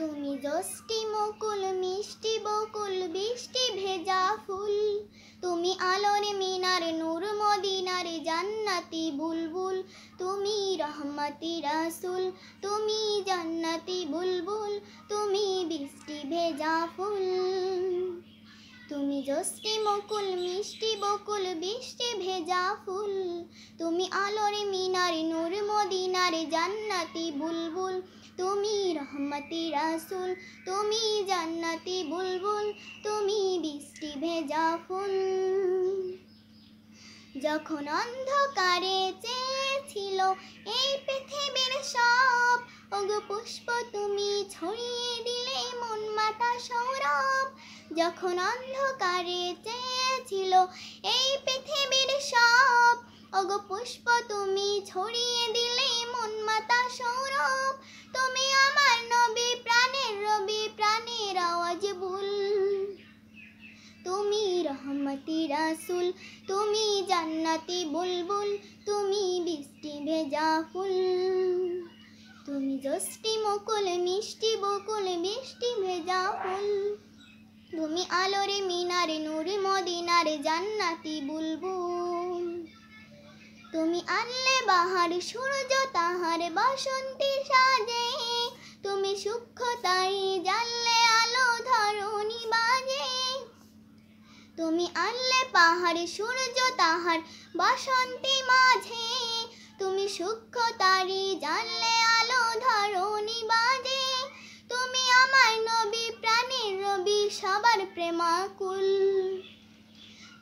তুমি যষ্টি মুকুল মিষ্টি বকুল বৃষ্টি ভেজা ফুল তুমি আলোর মিনার নূর মদিনার জান্নাতি বুলবুল তুমি রহমতি রাসুল তুমি জান্নাতি বুলবুল তুমি বৃষ্টি ভেজা ফুল তুমি যষ্টি মুকুল মিষ্টি বকুল বৃষ্টি ভেজা ফুল তুমি আলোর মিনার নূর মদিনার জান্নাতি বুলবুল তুমি রহমতি রাসুল তুমি জান্নাতি বুলবুল তুমি বৃষ্টি ভেজা ফুল যখন অন্ধকারে চেয়েছিল এই পৃথিবীর সব ওগো পুষ্প তুমি ছড়িয়ে দিলে মন মাতা সৌরভ যখন অন্ধকারে চেয়েছিল এই পৃথিবীর সব ওগো পুষ্প তুমি ছড়িয়ে দিলে মন মাতা সৌরভ তুমি আমার নবী প্রাণের রবি প্রাণের আওয়াজ বুল তুমি রহমতি রাসুল তুমি জান্নাতি বুলবুল তুমি বৃষ্টি ভেজা ফুল তুমি জষ্টি মুকুল মিষ্টি বকুল বৃষ্টি ভেজা ফুল তুমি আলোরে মিনারে নুরে মদিনারে জান্নাতি বুলবুল তুমি আনলে বাহার সূর্য তাহার বাসন্তী সাজে সূক্ষ্মতাই জানলে আলো ধরণী বাজে তুমি আনলে পাহাড়ে সূর্য তাহার বসন্তী মাঝে তুমি সূক্ষ্মতারি জানলে আলো ধরণী বাজে তুমি আমার নবী প্রাণের রবি সবার প্রেমাকুল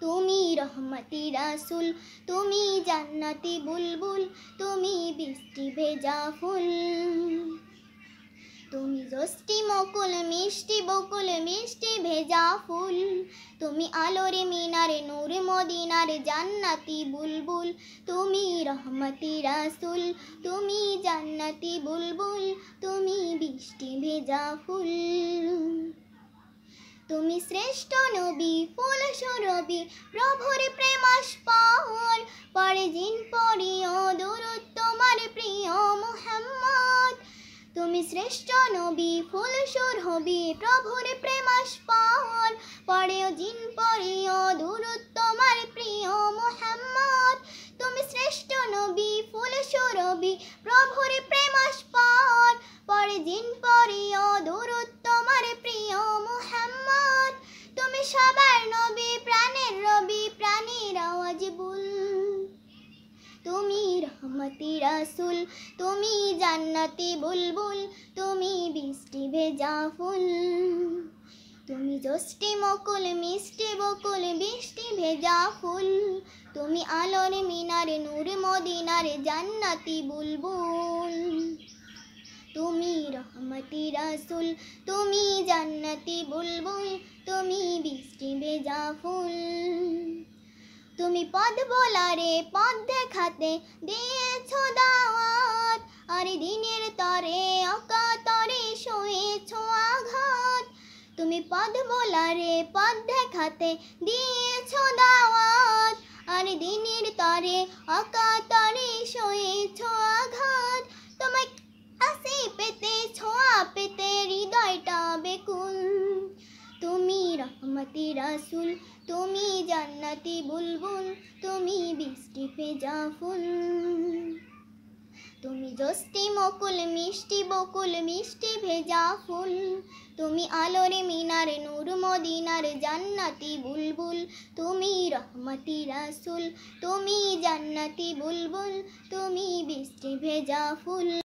তুমি রহমতি রাসুল তুমি জান্নাতি বুলবুল তুমি বৃষ্টি ভেজা ফুল মিষ্টি মকুল মিষ্টি বকুল মিষ্টি ভেজা ফুল তুমি আলোরে মিনারে নূর মদিনার জান্নাতি বুলবুল তুমি রহমতি রাসুল তুমি জান্নাতি বুলবুল তুমি বৃষ্টি ভেজা ফুল তুমি শ্রেষ্ঠ নবী ফুল সুরবি প্রভুর প্রেমা শ্রেষ্ঠ নবী সুর হবি প্রভুর প্রেমাস্পন পরেও জিন পরেও দূরত্ব তোমার প্রিয় মোহাম্মদ রহমতি রাসুল তুমি জান্নাতি বুলবুল তুমি বৃষ্টি ভেজা ফুল তুমি জষ্টি মকুল মিষ্টি বকুল বৃষ্টি ভেজা ফুল তুমি আলোর মিনারে নূর মদিনার জান্নাতি বুলবুল তুমি রহমতি রাসুল তুমি জান্নাতি বুলবুল তুমি বৃষ্টি ভেজা ফুল তুমি পদ বলারে পদ দেখাতে দিয়ে দিনের তরে অকাতরে শুয়েছো আঘাত তুমি পদ বলারে পদ দেখাতে দিয়েছো দাওয়াত আর দিনের তরে অকাতরে শুয়েছো আঘাত তোমায় আসি পেতে ছোঁয়া পেতে হৃদয়টা বেকুল তুমি রহমতি রাসুল তুমি জান্নাতি বুলবুল তুমি বৃষ্টি ফেজা ফুল তুমি জস্তি মকুল মিষ্টি বকুল মিষ্টি ভেজা ফুল তুমি আলোরে মিনার নূর মদিনার জান্নাতি বুলবুল তুমি রহমতি রাসুল তুমি জান্নাতি বুলবুল তুমি বৃষ্টি ভেজা ফুল